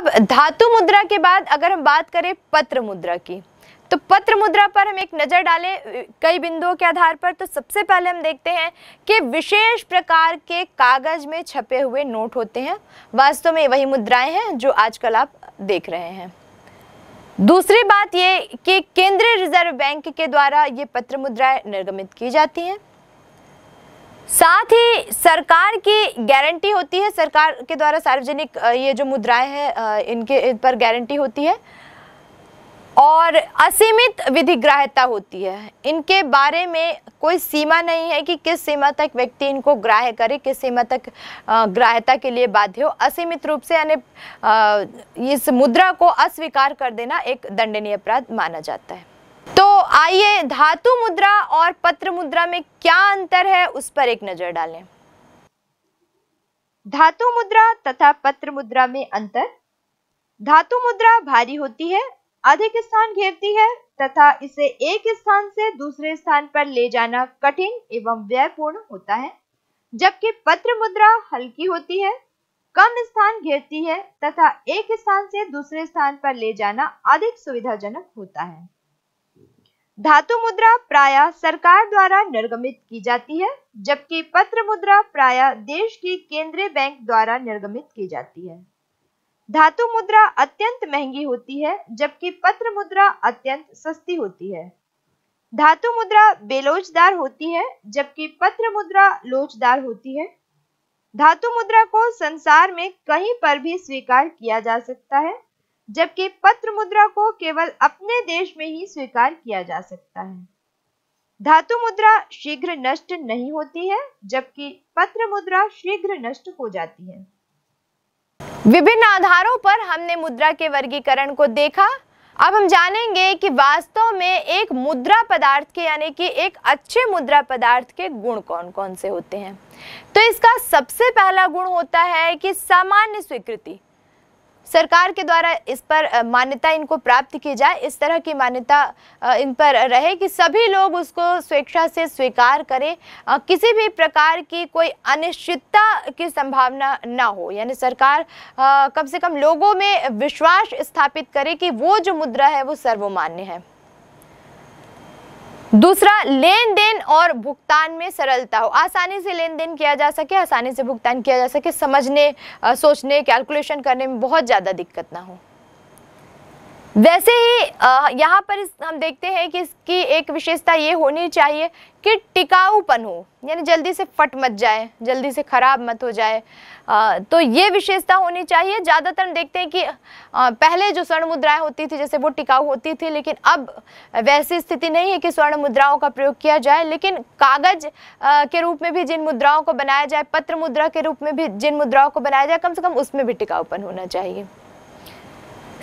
अब धातु मुद्रा के बाद अगर हम बात करें पत्र मुद्रा की तो पत्र मुद्रा पर हम एक नज़र डालें कई बिंदुओं के आधार पर तो सबसे पहले हम देखते हैं कि विशेष प्रकार के कागज़ में छपे हुए नोट होते हैं वास्तव में वही मुद्राएं हैं जो आजकल आप देख रहे हैं दूसरी बात ये कि केंद्रीय रिजर्व बैंक के द्वारा ये पत्र मुद्राएं निर्गमित की जाती हैं साथ ही सरकार की गारंटी होती है सरकार के द्वारा सार्वजनिक ये जो मुद्राएं हैं इनके इन पर गारंटी होती है और असीमित विधिग्राह्यता होती है इनके बारे में कोई सीमा नहीं है कि किस सीमा तक व्यक्ति इनको ग्राह्य करे किस सीमा तक ग्राह्यता के लिए बाध्य हो असीमित रूप से यानी इस मुद्रा को अस्वीकार कर देना एक दंडनीय अपराध माना जाता है तो आइए धातु मुद्रा और पत्र मुद्रा में क्या अंतर है उस पर एक नजर डालें धातु मुद्रा तथा पत्र मुद्रा में अंतर धातु मुद्रा भारी होती है अधिक स्थान घेरती है तथा इसे एक स्थान से दूसरे स्थान पर ले जाना कठिन एवं व्ययपूर्ण होता है जबकि पत्र मुद्रा हल्की होती है कम स्थान घेरती है तथा एक स्थान से दूसरे स्थान पर ले जाना अधिक सुविधाजनक होता है धातु मुद्रा प्राय सरकार द्वारा निर्गमित की जाती है जबकि पत्र मुद्रा प्राय देश की केंद्रीय बैंक द्वारा निर्गमित की जाती है धातु मुद्रा अत्यंत महंगी होती है जबकि पत्र मुद्रा अत्यंत सस्ती होती है धातु मुद्रा बेलोचदार होती है जबकि पत्र मुद्रा लोचदार होती है धातु मुद्रा को संसार में कहीं पर भी स्वीकार किया जा सकता है जबकि पत्र मुद्रा को केवल अपने देश में ही स्वीकार किया जा सकता है धातु मुद्रा शीघ्र नष्ट नहीं होती है जबकि पत्र मुद्रा शीघ्र नष्ट हो जाती है विभिन्न आधारों पर हमने मुद्रा के वर्गीकरण को देखा अब हम जानेंगे कि वास्तव में एक मुद्रा पदार्थ के यानी कि एक अच्छे मुद्रा पदार्थ के गुण कौन कौन से होते हैं तो इसका सबसे पहला गुण होता है कि सामान्य स्वीकृति सरकार के द्वारा इस पर मान्यता इनको प्राप्त की जाए इस तरह की मान्यता इन पर रहे कि सभी लोग उसको स्वेच्छा से स्वीकार करें किसी भी प्रकार की कोई अनिश्चितता की संभावना ना हो यानी सरकार कम से कम लोगों में विश्वास स्थापित करे कि वो जो मुद्रा है वो सर्वमान्य है दूसरा लेन देन और भुगतान में सरलता हो आसानी से लेन देन किया जा सके आसानी से भुगतान किया जा सके समझने सोचने कैलकुलेशन करने में बहुत ज़्यादा दिक्कत ना हो वैसे ही यहाँ पर इस हम देखते हैं कि इसकी एक विशेषता ये होनी चाहिए कि टिकाऊपन हो यानी जल्दी से फट मत जाए जल्दी से ख़राब मत हो जाए आ, तो ये विशेषता होनी चाहिए ज़्यादातर हम देखते हैं कि आ, पहले जो स्वर्ण मुद्राएं होती थी जैसे वो टिकाऊ होती थी लेकिन अब वैसी स्थिति नहीं है कि स्वर्ण मुद्राओं का प्रयोग किया जाए लेकिन कागज़ के रूप में भी जिन मुद्राओं को बनाया जाए पत्र मुद्रा के रूप में भी जिन मुद्राओं को बनाया जाए कम से कम उसमें भी टिकाऊपन होना चाहिए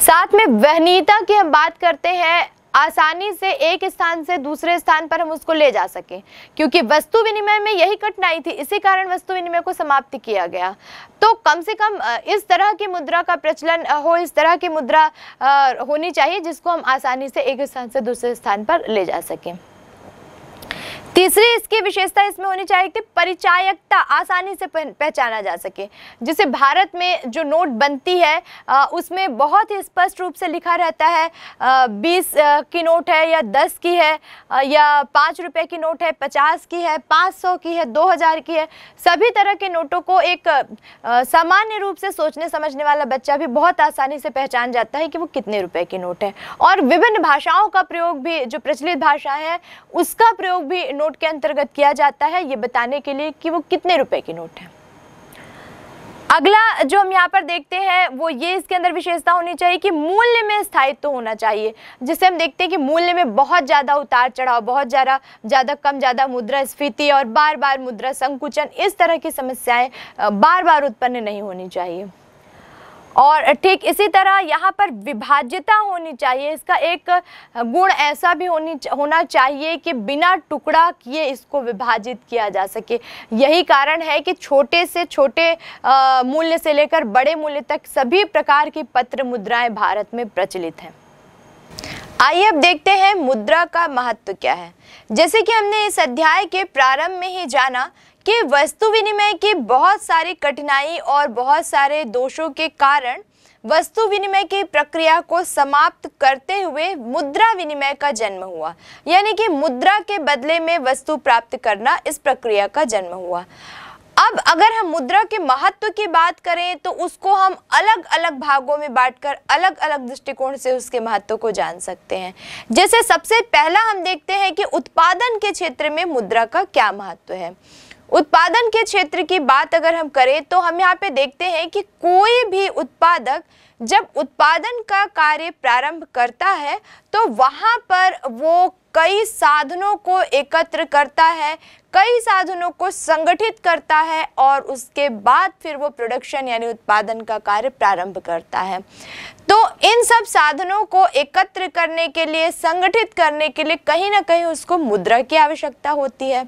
साथ में वहनीता की हम बात करते हैं आसानी से एक स्थान से दूसरे स्थान पर हम उसको ले जा सकें क्योंकि वस्तु विनिमय में यही कठिनाई थी इसी कारण वस्तु विनिमय को समाप्त किया गया तो कम से कम इस तरह की मुद्रा का प्रचलन हो इस तरह की मुद्रा होनी चाहिए जिसको हम आसानी से एक स्थान से दूसरे स्थान पर ले जा सकें तीसरी इसकी विशेषता इसमें होनी चाहिए कि परिचायकता आसानी से पहचाना जा सके जिसे भारत में जो नोट बनती है आ, उसमें बहुत ही स्पष्ट रूप से लिखा रहता है आ, बीस आ, की नोट है या दस की है आ, या पाँच रुपये की नोट है पचास की है पाँच सौ की है दो हज़ार की है सभी तरह के नोटों को एक सामान्य रूप से सोचने समझने वाला बच्चा भी बहुत आसानी से पहचान जाता है कि वो कितने रुपये की नोट है और विभिन्न भाषाओं का प्रयोग भी जो प्रचलित भाषा है उसका प्रयोग भी नोट नोट के अंतर्गत किया जाता है ये बताने के लिए कि वो कितने रुपए के नोट है अगला जो हम यहाँ पर देखते हैं वो ये इसके अंदर विशेषता होनी चाहिए कि मूल्य में स्थायित्व तो होना चाहिए जिससे हम देखते हैं कि मूल्य में बहुत ज़्यादा उतार चढ़ाव बहुत ज़्यादा ज़्यादा कम ज़्यादा मुद्रा स्फीति और बार बार मुद्रा संकुचन इस तरह की समस्याएं बार बार उत्पन्न नहीं होनी चाहिए और ठीक इसी तरह यहाँ पर विभाज्यता होनी चाहिए इसका एक गुण ऐसा भी होनी होना चाहिए कि बिना टुकड़ा किए इसको विभाजित किया जा सके यही कारण है कि छोटे से छोटे मूल्य से लेकर बड़े मूल्य तक सभी प्रकार की पत्र मुद्राएं भारत में प्रचलित हैं आइए अब देखते हैं मुद्रा का महत्व क्या है जैसे कि हमने इस अध्याय के प्रारंभ में ही जाना कि वस्तु विनिमय की बहुत सारी कठिनाई और बहुत सारे दोषों के कारण वस्तु विनिमय की प्रक्रिया को समाप्त करते हुए मुद्रा विनिमय का जन्म हुआ यानी कि मुद्रा के बदले में वस्तु प्राप्त करना इस प्रक्रिया का जन्म हुआ अब अगर हम मुद्रा के महत्व की बात करें तो उसको हम अलग अलग भागों में बांटकर अलग अलग दृष्टिकोण से उसके महत्व को जान सकते हैं जैसे सबसे पहला हम देखते हैं कि उत्पादन के क्षेत्र में मुद्रा का क्या महत्व है उत्पादन के क्षेत्र की बात अगर हम करें तो हम यहाँ पे देखते हैं कि कोई भी उत्पादक जब उत्पादन का कार्य प्रारंभ करता है तो वहाँ पर वो कई साधनों को एकत्र करता है कई साधनों को संगठित करता है और उसके बाद फिर वो प्रोडक्शन यानी उत्पादन का कार्य प्रारंभ करता है तो इन सब साधनों को एकत्र करने के लिए संगठित करने के लिए कहीं ना कहीं उसको मुद्रा की आवश्यकता होती है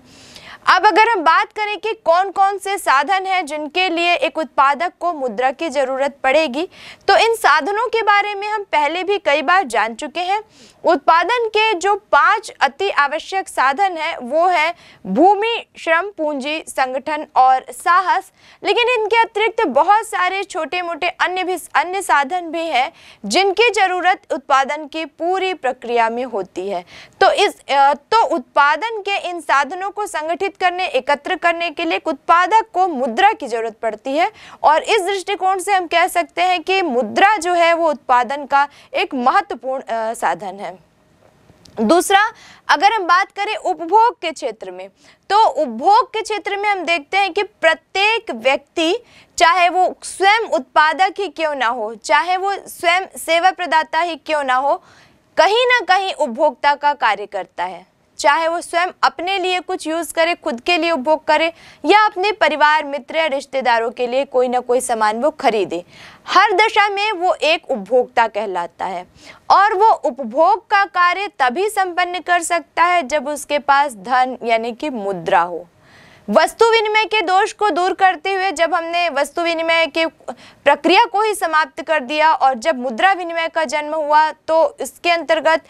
अब अगर हम बात करें कि कौन कौन से साधन हैं जिनके लिए एक उत्पादक को मुद्रा की ज़रूरत पड़ेगी तो इन साधनों के बारे में हम पहले भी कई बार जान चुके हैं उत्पादन के जो पांच अति आवश्यक साधन हैं वो है भूमि श्रम पूंजी संगठन और साहस लेकिन इनके अतिरिक्त बहुत सारे छोटे मोटे अन्य भी अन्य साधन भी हैं जिनकी ज़रूरत उत्पादन की पूरी प्रक्रिया में होती है तो इस तो उत्पादन के इन साधनों को संगठित विकसित करने एकत्र करने के लिए एक उत्पादक को मुद्रा की जरूरत पड़ती है और इस दृष्टिकोण से हम कह सकते हैं कि मुद्रा जो है वो उत्पादन का एक महत्वपूर्ण साधन है दूसरा अगर हम बात करें उपभोग के क्षेत्र में तो उपभोग के क्षेत्र में हम देखते हैं कि प्रत्येक व्यक्ति चाहे वो स्वयं उत्पादक ही क्यों ना हो चाहे वो स्वयं सेवा प्रदाता ही क्यों ना हो कहीं ना कहीं उपभोक्ता का कार्य करता है चाहे वो स्वयं अपने लिए कुछ यूज़ करे खुद के लिए उपभोग करे या अपने परिवार मित्र या रिश्तेदारों के लिए कोई ना कोई सामान वो खरीदे हर दशा में वो एक उपभोक्ता कहलाता है और वो उपभोग का कार्य तभी संपन्न कर सकता है जब उसके पास धन यानी कि मुद्रा हो वस्तु विनिमय के दोष को दूर करते हुए जब हमने वस्तु विनिमय के प्रक्रिया को ही समाप्त कर दिया और जब मुद्रा विनिमय का जन्म हुआ तो इसके अंतर्गत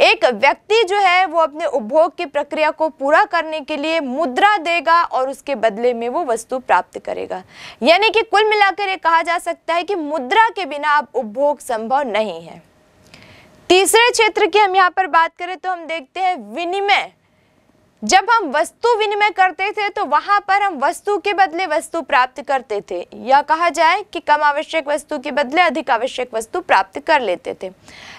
एक व्यक्ति जो है वो अपने उपभोग की प्रक्रिया को पूरा करने के लिए मुद्रा देगा और उसके बदले में वो वस्तु प्राप्त करेगा यानी कि कुल मिलाकर ये कहा जा सकता है कि मुद्रा के बिना अब उपभोग संभव नहीं है तीसरे क्षेत्र की हम यहाँ पर बात करें तो हम देखते हैं विनिमय जब हम वस्तु विनिमय करते थे तो वहां पर हम वस्तु के बदले वस्तु प्राप्त करते थे या कहा जाए कि कम आवश्यक वस्तु के बदले अधिक आवश्यक वस्तु प्राप्त कर लेते थे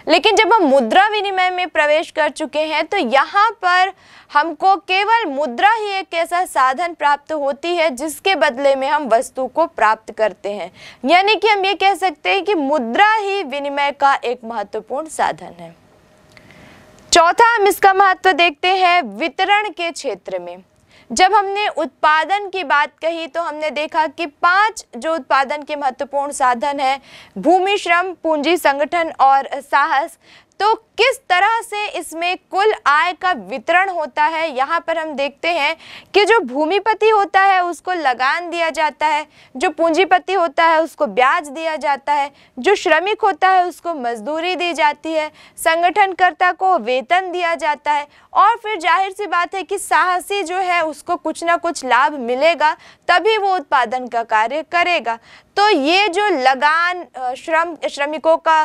लेकिन जब हम मुद्रा विनिमय में प्रवेश कर चुके हैं तो यहाँ पर हमको केवल मुद्रा ही एक ऐसा साधन प्राप्त होती है जिसके बदले में हम वस्तु को प्राप्त करते हैं यानी कि हम ये कह सकते हैं कि मुद्रा ही विनिमय का एक महत्वपूर्ण साधन है चौथा हम इसका महत्व देखते हैं वितरण के क्षेत्र में जब हमने उत्पादन की बात कही तो हमने देखा कि पांच जो उत्पादन के महत्वपूर्ण साधन हैं भूमि श्रम पूंजी संगठन और साहस तो किस तरह से इसमें कुल आय का वितरण होता है यहाँ पर हम देखते हैं कि जो भूमिपति होता है उसको लगान दिया जाता है जो पूंजीपति होता है उसको ब्याज दिया जाता है जो श्रमिक होता है उसको मजदूरी दी जाती है संगठनकर्ता को वेतन दिया जाता है और फिर जाहिर सी बात है कि साहसी जो है उसको कुछ ना कुछ लाभ मिलेगा तभी वो उत्पादन का कार्य करेगा तो ये जो लगान श्रम श्रमिकों का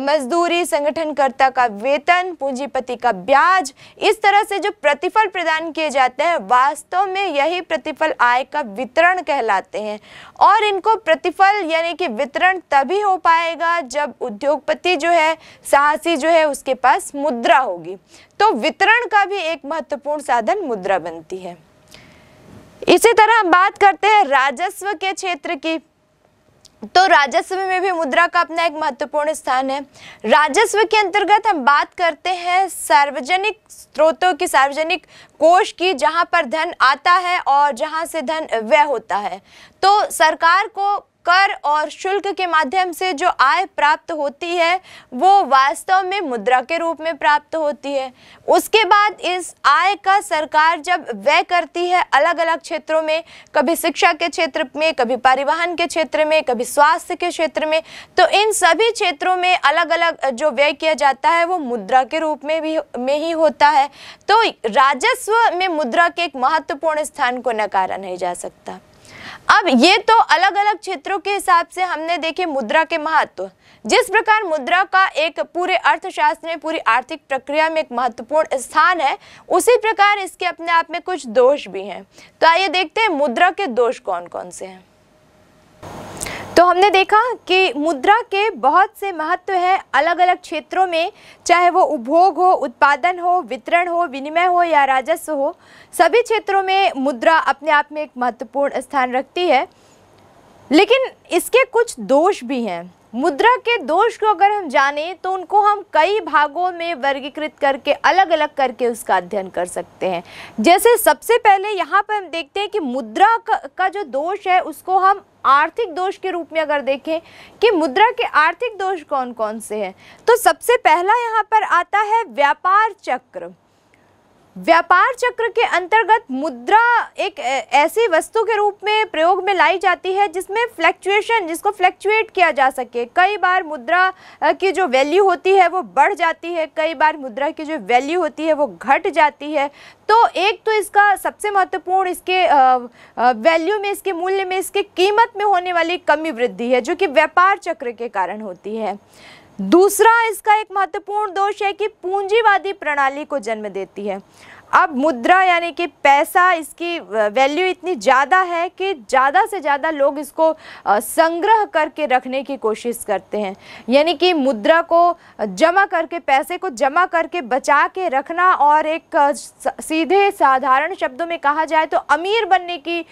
मजदूरी संगठनकर्ता का वेतन पूंजीपति का ब्याज इस तरह से जो प्रतिफल प्रदान किए जाते हैं वास्तव में यही प्रतिफल आय का वितरण कहलाते हैं और इनको प्रतिफल यानी कि वितरण तभी हो पाएगा जब उद्योगपति जो है साहसी जो है उसके पास मुद्रा होगी तो वितरण का भी एक महत्वपूर्ण साधन मुद्रा बनती है इसी तरह हम बात करते हैं राजस्व के क्षेत्र की तो राजस्व में भी मुद्रा का अपना एक महत्वपूर्ण स्थान है राजस्व के अंतर्गत हम बात करते हैं सार्वजनिक स्रोतों की सार्वजनिक कोष की जहां पर धन आता है और जहां से धन व्यय होता है तो सरकार को कर और शुल्क के माध्यम से जो आय प्राप्त होती है वो वास्तव में मुद्रा के रूप में प्राप्त होती है उसके बाद इस आय का सरकार जब व्यय करती है अलग अलग क्षेत्रों में कभी शिक्षा के क्षेत्र में कभी परिवहन के क्षेत्र में कभी स्वास्थ्य के क्षेत्र में तो इन सभी क्षेत्रों में अलग अलग जो व्यय किया जाता है वो मुद्रा के रूप में भी में ही होता है तो राजस्व में मुद्रा के एक महत्वपूर्ण स्थान को नकारा नहीं जा सकता अब ये तो अलग अलग क्षेत्रों के हिसाब से हमने देखे मुद्रा के महत्व जिस प्रकार मुद्रा का एक पूरे अर्थशास्त्र में पूरी आर्थिक प्रक्रिया में एक महत्वपूर्ण स्थान है उसी प्रकार इसके अपने आप में कुछ दोष भी हैं तो आइए देखते हैं मुद्रा के दोष कौन कौन से हैं तो हमने देखा कि मुद्रा के बहुत से महत्व हैं अलग अलग क्षेत्रों में चाहे वो उपभोग हो उत्पादन हो वितरण हो विनिमय हो या राजस्व हो सभी क्षेत्रों में मुद्रा अपने आप में एक महत्वपूर्ण स्थान रखती है लेकिन इसके कुछ दोष भी हैं मुद्रा के दोष को अगर हम जाने तो उनको हम कई भागों में वर्गीकृत करके अलग अलग करके उसका अध्ययन कर सकते हैं जैसे सबसे पहले यहाँ पर हम देखते हैं कि मुद्रा का जो दोष है उसको हम आर्थिक दोष के रूप में अगर देखें कि मुद्रा के आर्थिक दोष कौन कौन से हैं तो सबसे पहला यहाँ पर आता है व्यापार चक्र व्यापार चक्र के अंतर्गत मुद्रा एक ऐसी वस्तु के रूप में प्रयोग में लाई जाती है जिसमें फ्लैक्चुएशन जिसको फ्लैक्चुएट किया जा सके कई बार मुद्रा की जो वैल्यू होती है वो बढ़ जाती है कई बार मुद्रा की जो वैल्यू होती है वो घट जाती है तो एक तो इसका सबसे महत्वपूर्ण इसके वैल्यू में इसके मूल्य में इसके कीमत में होने वाली कमी वृद्धि है जो कि व्यापार चक्र के कारण होती है दूसरा इसका एक महत्वपूर्ण दोष है कि पूंजीवादी प्रणाली को जन्म देती है अब मुद्रा यानी कि पैसा इसकी वैल्यू इतनी ज़्यादा है कि ज़्यादा से ज़्यादा लोग इसको संग्रह करके रखने की कोशिश करते हैं यानी कि मुद्रा को जमा करके पैसे को जमा करके बचा के रखना और एक सीधे साधारण शब्दों में कहा जाए तो अमीर बनने की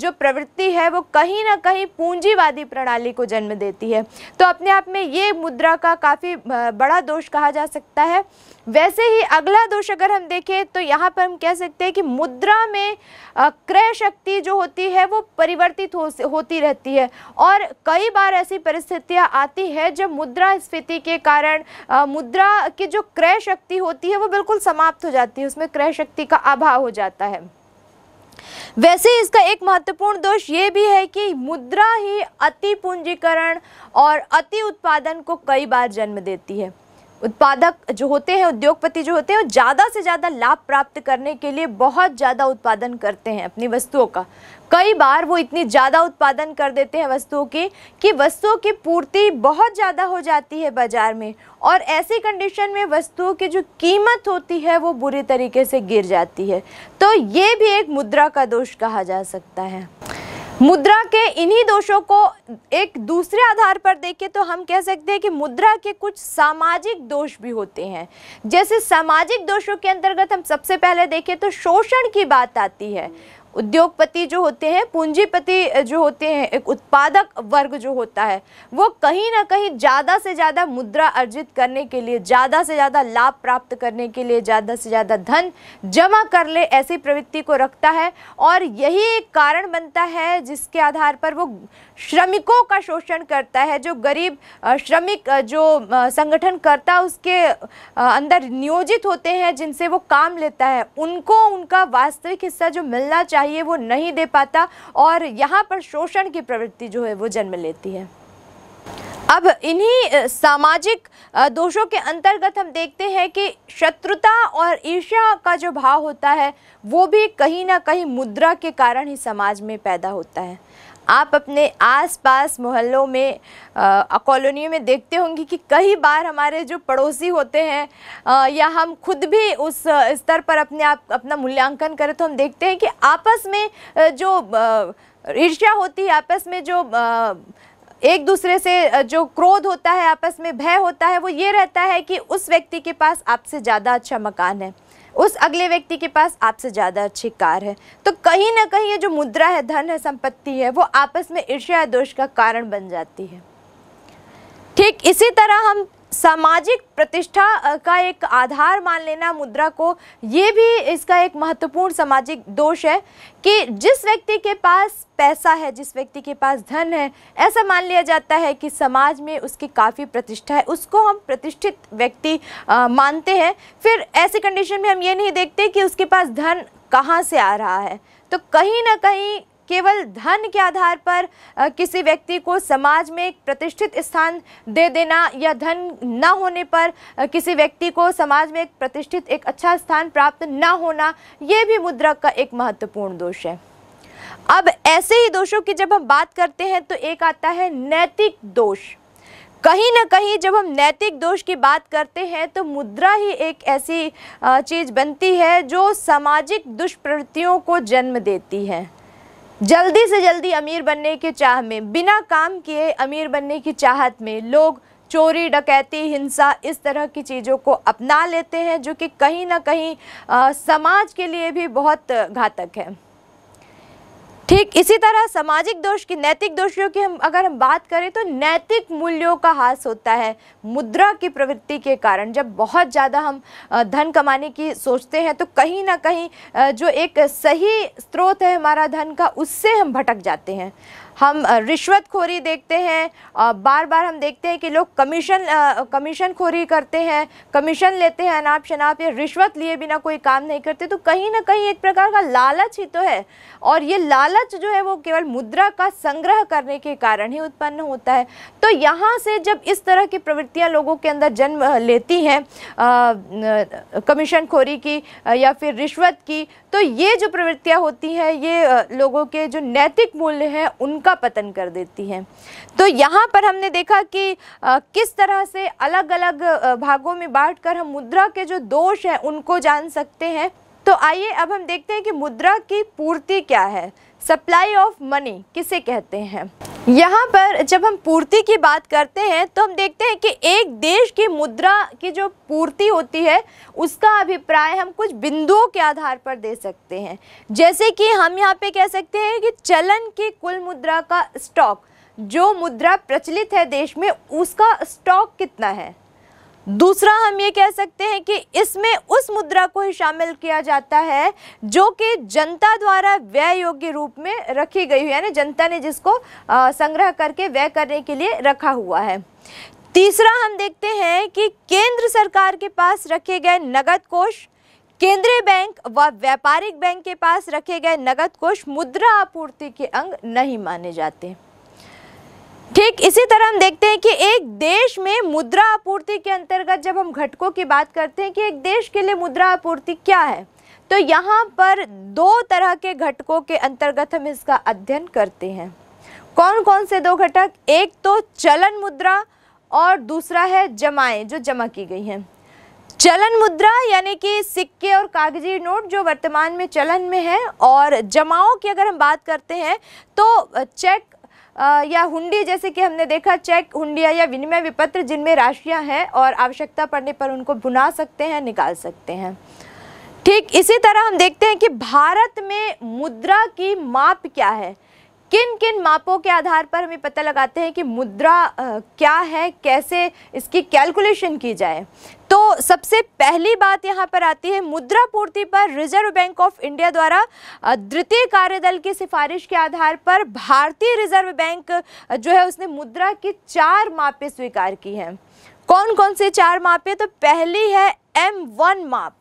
जो प्रवृत्ति है वो कहीं ना कहीं पूंजीवादी प्रणाली को जन्म देती है तो अपने आप में ये मुद्रा का काफ़ी बड़ा दोष कहा जा सकता है वैसे ही अगला दोष अगर हम देखें तो यहाँ पर हम कह सकते हैं कि मुद्रा में क्रय शक्ति जो होती है वो परिवर्तित हो होती रहती है और कई बार ऐसी परिस्थितियाँ आती है जब मुद्रा स्फीति के कारण मुद्रा की जो क्रय शक्ति होती है वो बिल्कुल समाप्त हो जाती है उसमें क्रय शक्ति का अभाव हो जाता है वैसे इसका एक महत्वपूर्ण दोष ये भी है कि मुद्रा ही अति पूंजीकरण और अति उत्पादन को कई बार जन्म देती है उत्पादक जो होते हैं उद्योगपति जो होते हैं वो ज़्यादा से ज़्यादा लाभ प्राप्त करने के लिए बहुत ज़्यादा उत्पादन करते हैं अपनी वस्तुओं का कई बार वो इतनी ज़्यादा उत्पादन कर देते हैं वस्तुओं की कि वस्तुओं की पूर्ति बहुत ज़्यादा हो जाती है बाज़ार में और ऐसी कंडीशन में वस्तुओं की जो कीमत होती है वो बुरी तरीके से गिर जाती है तो ये भी एक मुद्रा का दोष कहा जा सकता है मुद्रा के इन्हीं दोषों को एक दूसरे आधार पर देखें तो हम कह सकते हैं कि मुद्रा के कुछ सामाजिक दोष भी होते हैं जैसे सामाजिक दोषों के अंतर्गत हम सबसे पहले देखें तो शोषण की बात आती है उद्योगपति जो होते हैं पूंजीपति जो होते हैं एक उत्पादक वर्ग जो होता है वो कहीं ना कहीं ज़्यादा से ज़्यादा मुद्रा अर्जित करने के लिए ज़्यादा से ज़्यादा लाभ प्राप्त करने के लिए ज़्यादा से ज़्यादा धन जमा कर ले ऐसी प्रवृत्ति को रखता है और यही एक कारण बनता है जिसके आधार पर वो श्रमिकों का शोषण करता है जो गरीब श्रमिक जो संगठन करता उसके अंदर नियोजित होते हैं जिनसे वो काम लेता है उनको उनका वास्तविक हिस्सा जो मिलना चाहिए चाहिए वो नहीं दे पाता और यहाँ पर शोषण की प्रवृत्ति जो है वो जन्म लेती है अब इन्हीं सामाजिक दोषों के अंतर्गत हम देखते हैं कि शत्रुता और ईर्ष्या का जो भाव होता है वो भी कहीं ना कहीं मुद्रा के कारण ही समाज में पैदा होता है आप अपने आसपास मोहल्लों में कॉलोनियों में देखते होंगे कि कई बार हमारे जो पड़ोसी होते हैं आ, या हम खुद भी उस स्तर पर अपने आप अपना मूल्यांकन करें तो हम देखते हैं कि आपस में जो ईर्ष्या होती है आपस में जो आ, एक दूसरे से जो क्रोध होता है आपस में भय होता है वो ये रहता है कि उस व्यक्ति के पास आपसे ज़्यादा अच्छा मकान है उस अगले व्यक्ति के पास आपसे ज़्यादा अच्छी कार है तो कहीं ना कहीं ये जो मुद्रा है धन है संपत्ति है वो आपस में ईर्ष्या दोष का कारण बन जाती है ठीक इसी तरह हम सामाजिक प्रतिष्ठा का एक आधार मान लेना मुद्रा को ये भी इसका एक महत्वपूर्ण सामाजिक दोष है कि जिस व्यक्ति के पास पैसा है जिस व्यक्ति के पास धन है ऐसा मान लिया जाता है कि समाज में उसकी काफ़ी प्रतिष्ठा है उसको हम प्रतिष्ठित व्यक्ति मानते हैं फिर ऐसी कंडीशन में हम ये नहीं देखते कि उसके पास धन कहाँ से आ रहा है तो कहीं ना कहीं केवल धन के आधार पर किसी व्यक्ति को समाज में एक प्रतिष्ठित स्थान दे देना या धन न होने पर किसी व्यक्ति को समाज में एक प्रतिष्ठित एक अच्छा स्थान प्राप्त न होना ये भी मुद्रा का एक महत्वपूर्ण दोष है अब ऐसे ही दोषों की जब हम बात करते हैं तो एक आता है नैतिक दोष कहीं ना कहीं जब हम नैतिक दोष की बात करते हैं तो मुद्रा ही एक ऐसी चीज़ बनती है जो सामाजिक दुष्प्रवृत्तियों को जन्म देती है जल्दी से जल्दी अमीर बनने की चाह में बिना काम किए अमीर बनने की चाहत में लोग चोरी डकैती हिंसा इस तरह की चीज़ों को अपना लेते हैं जो कि कहीं ना कहीं आ, समाज के लिए भी बहुत घातक है ठीक इसी तरह सामाजिक दोष की नैतिक दोषियों की हम अगर हम बात करें तो नैतिक मूल्यों का हास होता है मुद्रा की प्रवृत्ति के कारण जब बहुत ज़्यादा हम धन कमाने की सोचते हैं तो कहीं ना कहीं जो एक सही स्रोत है हमारा धन का उससे हम भटक जाते हैं हम रिश्वतखोरी देखते हैं बार बार हम देखते हैं कि लोग कमीशन कमीशन खोरी करते हैं कमीशन लेते हैं अनाप शनाप या रिश्वत लिए बिना कोई काम नहीं करते तो कहीं ना कहीं एक प्रकार का लालच ही तो है और ये लालच जो है वो केवल मुद्रा का संग्रह करने के कारण ही उत्पन्न होता है तो यहाँ से जब इस तरह की प्रवृत्तियाँ लोगों के अंदर जन्म लेती हैं कमीशन खोरी की या फिर रिश्वत की तो ये जो प्रवृत्तियाँ होती हैं ये लोगों के जो नैतिक मूल्य हैं उन उनका पतन कर देती है तो यहाँ पर हमने देखा कि आ, किस तरह से अलग अलग भागों में बांटकर हम मुद्रा के जो दोष हैं उनको जान सकते हैं तो आइए अब हम देखते हैं कि मुद्रा की पूर्ति क्या है सप्लाई ऑफ मनी किसे कहते हैं यहाँ पर जब हम पूर्ति की बात करते हैं तो हम देखते हैं कि एक देश की मुद्रा की जो पूर्ति होती है उसका अभिप्राय हम कुछ बिंदुओं के आधार पर दे सकते हैं जैसे कि हम यहाँ पे कह सकते हैं कि चलन की कुल मुद्रा का स्टॉक जो मुद्रा प्रचलित है देश में उसका स्टॉक कितना है दूसरा हम ये कह सकते हैं कि इसमें उस मुद्रा को ही शामिल किया जाता है जो कि जनता द्वारा व्यय योग्य रूप में रखी गई हुई यानी जनता ने जिसको संग्रह करके व्यय करने के लिए रखा हुआ है तीसरा हम देखते हैं कि केंद्र सरकार के पास रखे गए नगद कोष केंद्रीय बैंक व व्यापारिक बैंक के पास रखे गए नगद कोष मुद्रा आपूर्ति के अंग नहीं माने जाते ठीक इसी तरह हम देखते हैं कि एक देश में मुद्रा आपूर्ति के अंतर्गत जब हम घटकों की बात करते हैं कि एक देश के लिए मुद्रा आपूर्ति क्या है तो यहाँ पर दो तरह के घटकों के अंतर्गत हम इसका अध्ययन करते हैं कौन कौन से दो घटक एक तो चलन मुद्रा और दूसरा है जमाएं जो जमा की गई हैं चलन मुद्रा यानी कि सिक्के और कागजी नोट जो वर्तमान में चलन में है और जमाओं की अगर हम बात करते हैं तो चेक या हुंडी जैसे कि हमने देखा चेक हुंडिया या विनिमय विपत्र जिनमें राशियां हैं और आवश्यकता पड़ने पर उनको भुना सकते हैं निकाल सकते हैं ठीक इसी तरह हम देखते हैं कि भारत में मुद्रा की माप क्या है किन किन मापों के आधार पर हमें पता लगाते हैं कि मुद्रा क्या है कैसे इसकी कैलकुलेशन की जाए तो सबसे पहली बात यहाँ पर आती है मुद्रा पूर्ति पर रिजर्व बैंक ऑफ इंडिया द्वारा द्वितीय कार्यदल की सिफारिश के आधार पर भारतीय रिजर्व बैंक जो है उसने मुद्रा की चार मापें स्वीकार की हैं कौन कौन से चार मापें तो पहली है एम वन माप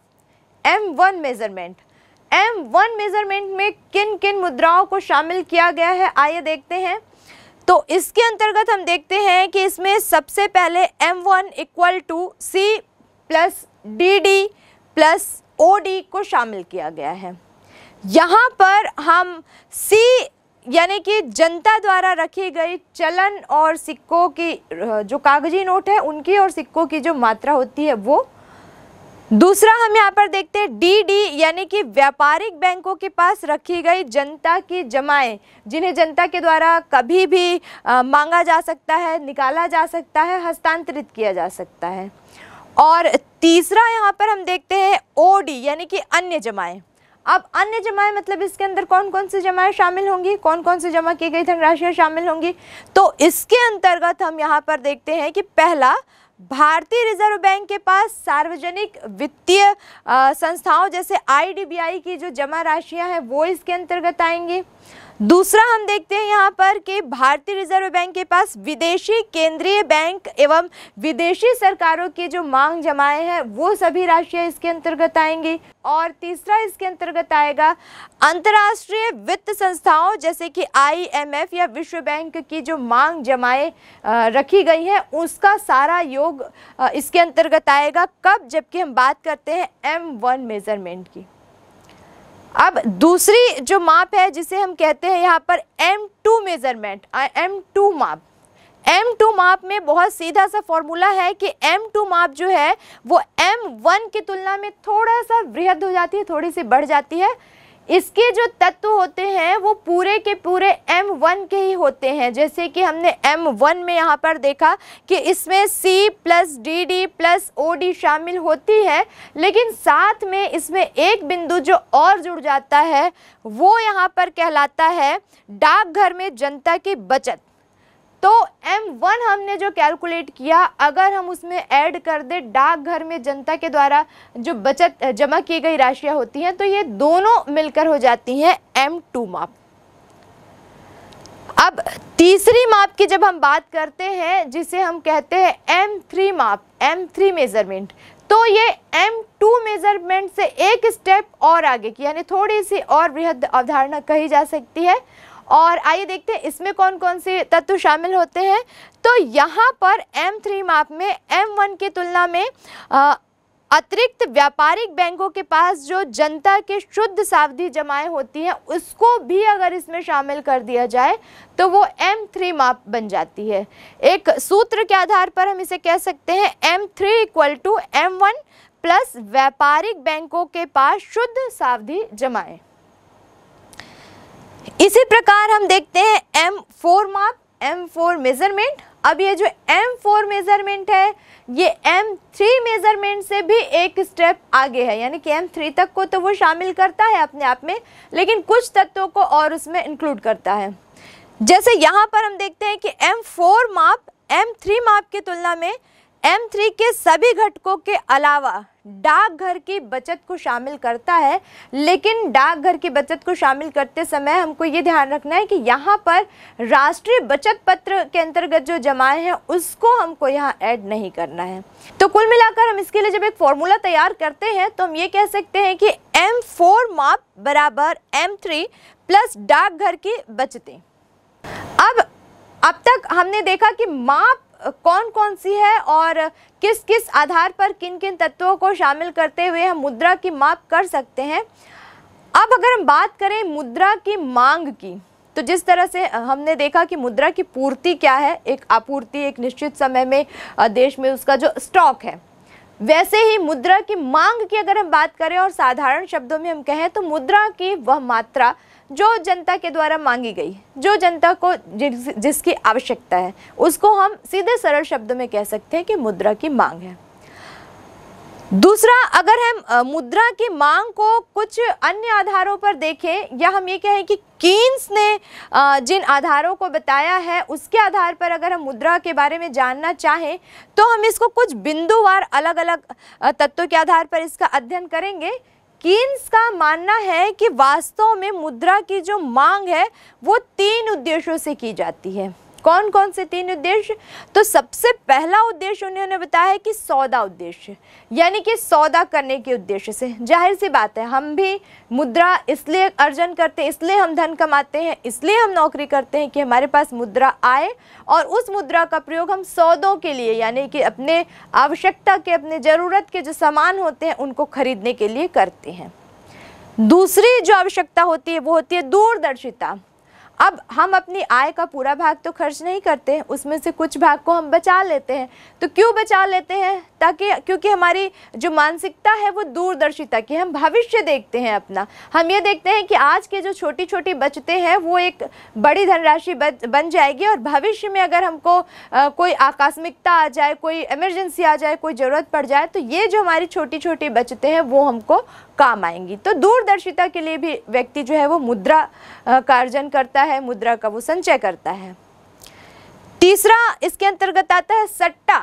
M one measurement M one measurement में किन किन मुद्राओं को शामिल किया गया है आइए देखते हैं तो इसके अंतर्गत हम देखते हैं कि इसमें सबसे पहले M one equal to C plus D D plus O D को शामिल किया गया है यहाँ पर हम सी यानी कि जनता द्वारा रखी गई चलन और सिक्कों की जो कागजी नोट है उनकी और सिक्कों की जो मात्रा होती है वो दूसरा हम यहाँ पर देखते हैं डीडी यानी कि व्यापारिक बैंकों के पास रखी गई जनता की जमाएं जिन्हें जनता के द्वारा कभी भी आ, मांगा जा सकता है निकाला जा सकता है हस्तांतरित किया जा सकता है और तीसरा यहाँ पर हम देखते हैं ओडी यानी कि अन्य जमाएं अब अन्य जमाएं मतलब इसके अंदर कौन कौन सी जमाएं शामिल होंगी कौन कौन सी जमा की गई धनराशियाँ शामिल होंगी तो इसके अंतर्गत हम यहाँ पर देखते हैं कि पहला भारतीय रिजर्व बैंक के पास सार्वजनिक वित्तीय संस्थाओं जैसे आईडीबीआई की जो जमा राशियां हैं वो इसके अंतर्गत आएंगी दूसरा हम देखते हैं यहाँ पर कि भारतीय रिजर्व बैंक के पास विदेशी केंद्रीय बैंक एवं विदेशी सरकारों की जो मांग जमाए हैं वो सभी राशियाँ इसके अंतर्गत आएंगी और तीसरा इसके अंतर्गत आएगा अंतर्राष्ट्रीय वित्त संस्थाओं जैसे कि आईएमएफ या विश्व बैंक की जो मांग जमाए रखी गई है उसका सारा योग इसके अंतर्गत आएगा कब जबकि हम बात करते हैं एम वन मेज़रमेंट की अब दूसरी जो माप है जिसे हम कहते हैं यहाँ पर M two measurement M two माप एम टू माप में बहुत सीधा सा फॉर्मूला है कि एम टू माप जो है वो एम वन की तुलना में थोड़ा सा वृहद हो जाती है थोड़ी सी बढ़ जाती है इसके जो तत्व होते हैं वो पूरे के पूरे M1 के ही होते हैं जैसे कि हमने M1 में यहाँ पर देखा कि इसमें C plus D D plus O D शामिल होती है लेकिन साथ में इसमें एक बिंदु जो और जुड़ जाता है वो यहाँ पर कहलाता है डाकघर में जनता की बचत तो M1 हमने जो कैलकुलेट किया अगर हम उसमें ऐड कर दे डाकघर में जनता के द्वारा जो बचत जमा की गई राशियां होती हैं तो ये दोनों मिलकर हो जाती हैं M2 माप अब तीसरी माप की जब हम बात करते हैं जिसे हम कहते हैं M3 माप M3 मेज़रमेंट तो ये M2 मेज़रमेंट से एक स्टेप और आगे की यानी थोड़ी सी और बृहद अवधारणा कही जा सकती है और आइए देखते हैं इसमें कौन कौन से तत्व शामिल होते हैं तो यहाँ पर M3 माप में M1 की तुलना में आ, अतिरिक्त व्यापारिक बैंकों के पास जो जनता के शुद्ध सावधि जमाएं होती हैं उसको भी अगर इसमें शामिल कर दिया जाए तो वो M3 माप बन जाती है एक सूत्र के आधार पर हम इसे कह सकते हैं M3 three equal to M plus व्यापारिक बैंकों के पास शुद्ध सावधि जमाएं इसी प्रकार हम देखते हैं M four mark M four measurement अब ये जो एम फोर मेज़रमेंट है ये एम थ्री मेज़रमेंट से भी एक स्टेप आगे है यानी कि एम थ्री तक को तो वो शामिल करता है अपने आप में लेकिन कुछ तत्वों को और उसमें इंक्लूड करता है जैसे यहाँ पर हम देखते हैं कि एम फोर माप एम थ्री माप की तुलना में एम थ्री के सभी घटकों के अलावा डाकघर की बचत को शामिल करता है लेकिन डाकघर की बचत को शामिल करते समय हमको ये ध्यान रखना है कि यहाँ पर राष्ट्रीय बचत पत्र के अंतर्गत जो जमाए हैं उसको हमको यहाँ ऐड नहीं करना है तो कुल मिलाकर हम इसके लिए जब एक फॉर्मूला तैयार करते हैं तो हम ये कह सकते हैं कि एम फोर माप बराबर एम थ्री प्लस डाकघर की बचतें अब अब तक हमने देखा कि माप कौन कौन सी है और किस किस आधार पर किन किन तत्वों को शामिल करते हुए हम मुद्रा की माप कर सकते हैं अब अगर हम बात करें मुद्रा की मांग की तो जिस तरह से हमने देखा कि मुद्रा की पूर्ति क्या है एक आपूर्ति एक निश्चित समय में देश में उसका जो स्टॉक है वैसे ही मुद्रा की मांग की अगर हम बात करें और साधारण शब्दों में हम कहें तो मुद्रा की वह मात्रा जो जनता के द्वारा मांगी गई जो जनता को जिस, जिसकी आवश्यकता है उसको हम सीधे सरल शब्द में कह सकते हैं कि मुद्रा की मांग है दूसरा अगर हम मुद्रा की मांग को कुछ अन्य आधारों पर देखें या हम ये कहें कि कीन्स ने जिन आधारों को बताया है उसके आधार पर अगर हम मुद्रा के बारे में जानना चाहें तो हम इसको कुछ बिंदुवार अलग अलग तत्वों के आधार पर इसका अध्ययन करेंगे कीन्स का मानना है कि वास्तव में मुद्रा की जो मांग है वो तीन उद्देश्यों से की जाती है कौन कौन से तीन उद्देश्य तो सबसे पहला उद्देश्य उन्होंने बताया कि सौदा उद्देश्य यानी कि सौदा करने के उद्देश्य से जाहिर सी बात है हम भी मुद्रा इसलिए अर्जन करते हैं इसलिए हम धन कमाते हैं इसलिए हम नौकरी करते हैं कि हमारे पास मुद्रा आए और उस मुद्रा का प्रयोग हम सौदों के लिए यानी कि अपने आवश्यकता के अपने ज़रूरत के जो सामान होते हैं उनको खरीदने के लिए करते हैं दूसरी जो आवश्यकता होती है वो होती है दूरदर्शिता अब हम अपनी आय का पूरा भाग तो खर्च नहीं करते उसमें से कुछ भाग को हम बचा लेते हैं तो क्यों बचा लेते हैं ताकि क्योंकि हमारी जो मानसिकता है वो दूरदर्शिता की हम भविष्य देखते हैं अपना हम ये देखते हैं कि आज के जो छोटी छोटी बचते हैं वो एक बड़ी धनराशि बन जाएगी और भविष्य में अगर हमको आ, कोई आकस्मिकता आ जाए कोई इमरजेंसी आ जाए कोई ज़रूरत पड़ जाए तो ये जो हमारी छोटी छोटी बचते हैं वो हमको काम आएंगी तो दूरदर्शिता के लिए भी व्यक्ति जो है वो मुद्रा का अर्जन करता है है मुद्रा का वो संचय करता है तीसरा इसके अंतर्गत आता है सट्टा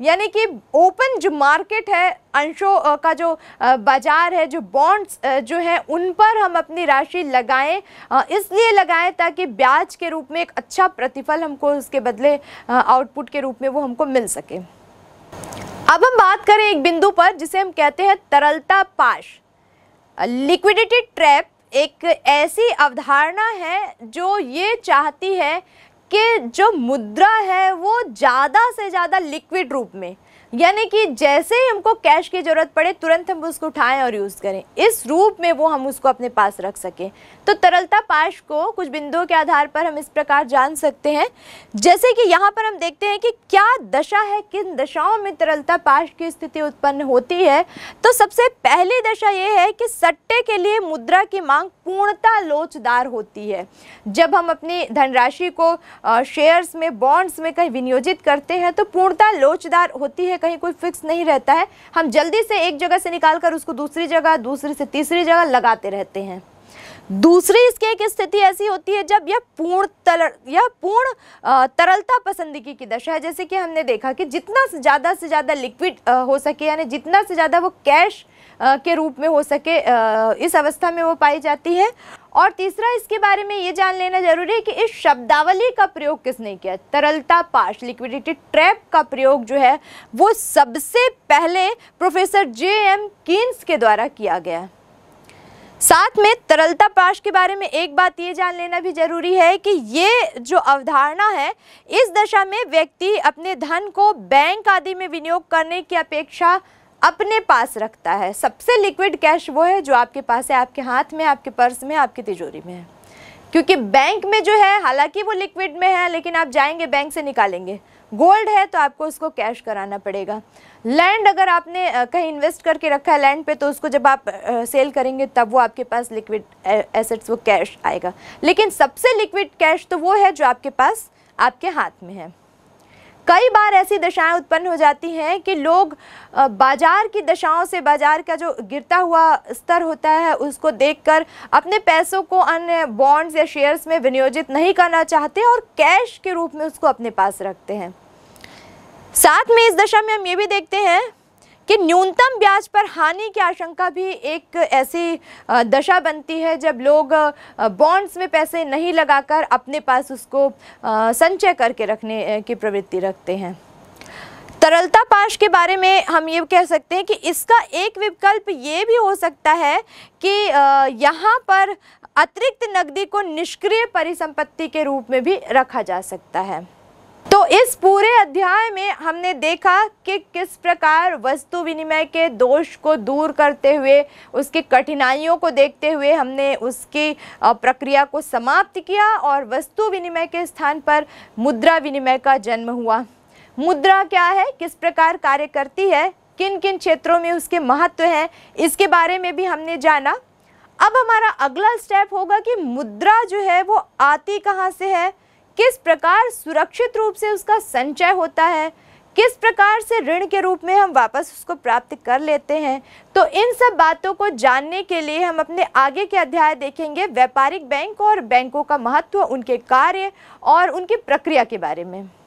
यानी कि ओपन जो मार्केट है अंशों का जो बाज़ार है जो बॉन्ड्स जो है उन पर हम अपनी राशि लगाएं इसलिए लगाएं ताकि ब्याज के रूप में एक अच्छा प्रतिफल हमको उसके बदले आउटपुट के रूप में वो हमको मिल सके अब हम बात करें एक बिंदु पर जिसे हम कहते हैं तरलता पाश लिक्विडिटी ट्रैप एक ऐसी अवधारणा है जो ये चाहती है कि जो मुद्रा है वो ज़्यादा से ज़्यादा लिक्विड रूप में यानी कि जैसे ही हमको कैश की ज़रूरत पड़े तुरंत हम उसको उठाएं और यूज़ करें इस रूप में वो हम उसको अपने पास रख सकें तो तरलता पाश को कुछ बिंदुओं के आधार पर हम इस प्रकार जान सकते हैं जैसे कि यहाँ पर हम देखते हैं कि क्या दशा है किन दशाओं में तरलता पाश की स्थिति उत्पन्न होती है तो सबसे पहली दशा ये है कि सट्टे के लिए मुद्रा की मांग पूर्णता लोचदार होती है जब हम अपनी धनराशि को शेयर्स में बॉन्ड्स में कहीं विनियोजित करते हैं तो पूर्णता लोचदार होती है कहीं कोई फिक्स नहीं रहता है हम जल्दी से एक जगह से निकाल कर उसको दूसरी जगह दूसरी से तीसरी जगह लगाते रहते हैं दूसरी इसकी एक स्थिति ऐसी होती है जब यह पूर्ण तल यह पूर्ण तरलता पसंदगी की दशा है जैसे कि हमने देखा कि जितना से ज़्यादा से ज़्यादा लिक्विड हो सके यानी जितना से ज़्यादा वो कैश के रूप में हो सके इस अवस्था में वो पाई जाती है और तीसरा इसके बारे में ये जान लेना जरूरी है कि इस शब्दावली का प्रयोग किसने किया तरलता पाश लिक्विडिटी ट्रैप का प्रयोग जो है वो सबसे पहले प्रोफेसर जे एम कीन्स के द्वारा किया गया है साथ में तरलता पाश के बारे में एक बात ये जान लेना भी जरूरी है कि ये जो अवधारणा है इस दशा में व्यक्ति अपने धन को बैंक आदि में विनियोग करने की अपेक्षा अपने पास रखता है सबसे लिक्विड कैश वो है जो आपके पास है आपके हाथ में आपके पर्स में आपकी तिजोरी में है क्योंकि बैंक में जो है हालांकि वो लिक्विड में है लेकिन आप जाएंगे बैंक से निकालेंगे गोल्ड है तो आपको उसको कैश कराना पड़ेगा लैंड अगर आपने कहीं इन्वेस्ट करके रखा है लैंड पे तो उसको जब आप सेल करेंगे तब वो आपके पास लिक्विड एसेट्स वो कैश आएगा लेकिन सबसे लिक्विड कैश तो वो है जो आपके पास आपके हाथ में है कई बार ऐसी दशाएं उत्पन्न हो जाती हैं कि लोग बाज़ार की दशाओं से बाज़ार का जो गिरता हुआ स्तर होता है उसको देखकर अपने पैसों को अन्य बॉन्ड्स या शेयर्स में विनियोजित नहीं करना चाहते और कैश के रूप में उसको अपने पास रखते हैं साथ में इस दशा में हम ये भी देखते हैं कि न्यूनतम ब्याज पर हानि की आशंका भी एक ऐसी दशा बनती है जब लोग बॉन्ड्स में पैसे नहीं लगाकर अपने पास उसको संचय करके रखने की प्रवृत्ति रखते हैं तरलता पाश के बारे में हम ये कह सकते हैं कि इसका एक विकल्प ये भी हो सकता है कि यहाँ पर अतिरिक्त नकदी को निष्क्रिय परिसंपत्ति के रूप में भी रखा जा सकता है तो इस पूरे अध्याय में हमने देखा कि किस प्रकार वस्तु विनिमय के दोष को दूर करते हुए उसकी कठिनाइयों को देखते हुए हमने उसकी प्रक्रिया को समाप्त किया और वस्तु विनिमय के स्थान पर मुद्रा विनिमय का जन्म हुआ मुद्रा क्या है किस प्रकार कार्य करती है किन किन क्षेत्रों में उसके महत्व हैं इसके बारे में भी हमने जाना अब हमारा अगला स्टेप होगा कि मुद्रा जो है वो आती कहाँ से है किस प्रकार सुरक्षित रूप से उसका संचय होता है किस प्रकार से ऋण के रूप में हम वापस उसको प्राप्त कर लेते हैं तो इन सब बातों को जानने के लिए हम अपने आगे के अध्याय देखेंगे व्यापारिक बैंक और बैंकों का महत्व उनके कार्य और उनकी प्रक्रिया के बारे में